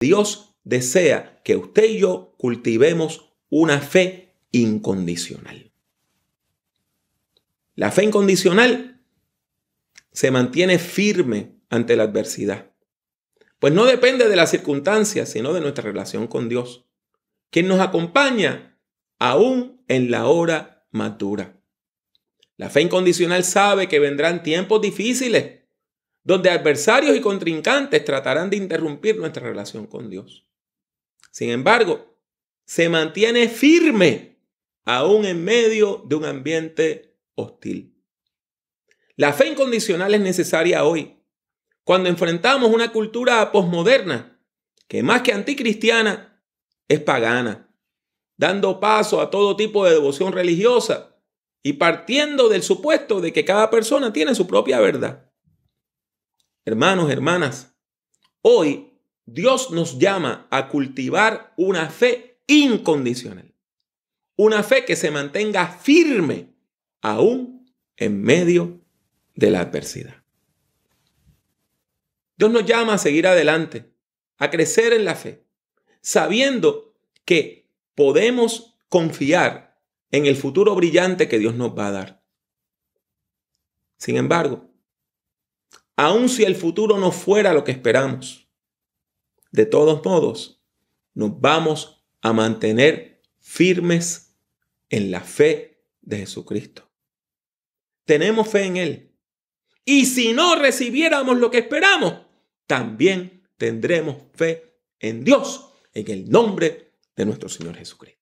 Dios desea que usted y yo cultivemos una fe incondicional. La fe incondicional se mantiene firme ante la adversidad. Pues no depende de las circunstancias, sino de nuestra relación con Dios, quien nos acompaña aún en la hora madura. La fe incondicional sabe que vendrán tiempos difíciles, donde adversarios y contrincantes tratarán de interrumpir nuestra relación con Dios. Sin embargo, se mantiene firme aún en medio de un ambiente hostil. La fe incondicional es necesaria hoy, cuando enfrentamos una cultura posmoderna que más que anticristiana es pagana, dando paso a todo tipo de devoción religiosa y partiendo del supuesto de que cada persona tiene su propia verdad. Hermanos, hermanas, hoy Dios nos llama a cultivar una fe incondicional, una fe que se mantenga firme aún en medio de la adversidad. Dios nos llama a seguir adelante, a crecer en la fe, sabiendo que podemos confiar en el futuro brillante que Dios nos va a dar. Sin embargo, aun si el futuro no fuera lo que esperamos. De todos modos, nos vamos a mantener firmes en la fe de Jesucristo. Tenemos fe en Él. Y si no recibiéramos lo que esperamos, también tendremos fe en Dios, en el nombre de nuestro Señor Jesucristo.